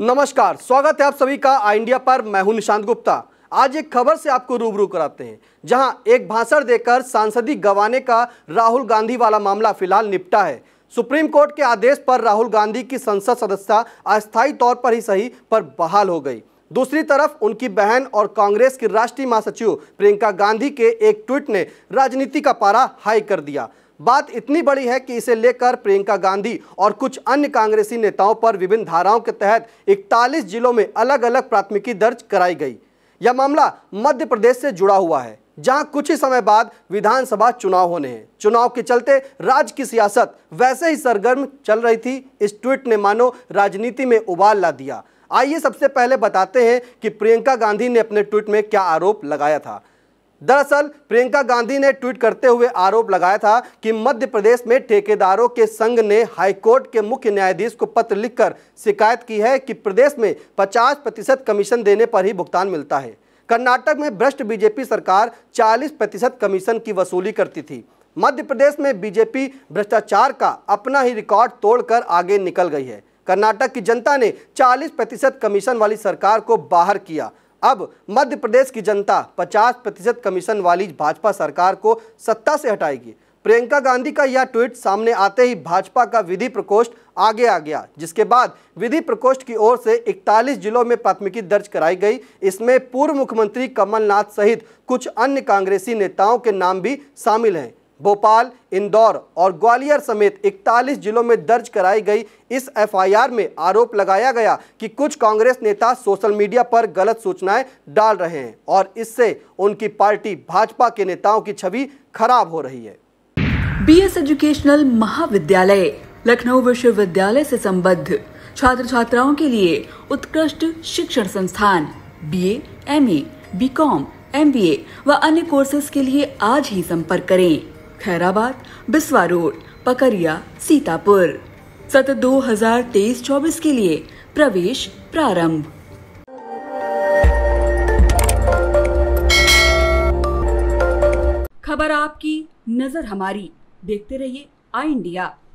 नमस्कार स्वागत है आप सभी का आई इंडिया पर मैं हूं निशांत गुप्ता आज एक खबर से आपको रूबरू कराते हैं जहां एक भाषण देकर सांसदी गंवाने का राहुल गांधी वाला मामला फिलहाल निपटा है सुप्रीम कोर्ट के आदेश पर राहुल गांधी की संसद सदस्यता अस्थायी तौर पर ही सही पर बहाल हो गई दूसरी तरफ उनकी बहन और कांग्रेस की राष्ट्रीय महासचिव प्रियंका गांधी के एक ट्वीट ने राजनीति का पारा हाई कर दिया बात इतनी बड़ी है कि इसे लेकर प्रियंका गांधी और कुछ अन्य कांग्रेसी नेताओं पर विभिन्न धाराओं के तहत इकतालीस जिलों में अलग अलग प्राथमिकी दर्ज कराई गई यह मामला मध्य प्रदेश से जुड़ा हुआ है जहां कुछ ही समय बाद विधानसभा चुनाव होने हैं चुनाव के चलते राज्य की सियासत वैसे ही सरगर्म चल रही थी इस ट्वीट ने मानो राजनीति में उबाल ला दिया आइए सबसे पहले बताते हैं कि प्रियंका गांधी ने अपने ट्वीट में क्या आरोप लगाया था दरअसल प्रियंका गांधी ने ट्वीट करते हुए आरोप लगाया था कि मध्य प्रदेश में ठेकेदारों के संघ ने हाईकोर्ट के मुख्य न्यायाधीश को पत्र लिखकर शिकायत की है कि प्रदेश में 50 प्रतिशत कमीशन देने पर ही भुगतान मिलता है कर्नाटक में भ्रष्ट बीजेपी सरकार 40 प्रतिशत कमीशन की वसूली करती थी मध्य प्रदेश में बीजेपी भ्रष्टाचार का अपना ही रिकॉर्ड तोड़कर आगे निकल गई है कर्नाटक की जनता ने चालीस प्रतिशत कमीशन वाली सरकार को बाहर किया अब मध्य प्रदेश की जनता 50 प्रतिशत कमीशन वाली भाजपा सरकार को सत्ता से हटाएगी प्रियंका गांधी का यह ट्वीट सामने आते ही भाजपा का विधि प्रकोष्ठ आगे आ गया जिसके बाद विधि प्रकोष्ठ की ओर से 41 जिलों में प्राथमिकी दर्ज कराई गई इसमें पूर्व मुख्यमंत्री कमलनाथ सहित कुछ अन्य कांग्रेसी नेताओं के नाम भी शामिल हैं भोपाल इंदौर और ग्वालियर समेत 41 जिलों में दर्ज कराई गई इस एफआईआर में आरोप लगाया गया कि कुछ कांग्रेस नेता सोशल मीडिया पर गलत सूचनाएं डाल रहे हैं और इससे उनकी पार्टी भाजपा के नेताओं की छवि खराब हो रही है एस एजुकेशनल महाविद्यालय लखनऊ विश्वविद्यालय से संबद्ध छात्र छात्राओं के लिए उत्कृष्ट शिक्षण संस्थान बीए, एम बीकॉम, एमबीए व अन्य कोर्सेज के लिए आज ही संपर्क करें खैराबाद बिस्वा रोड पकरिया सीतापुर हजार 2023-24 के लिए प्रवेश प्रारंभ खबर आपकी नजर हमारी देखते रहिए आई इंडिया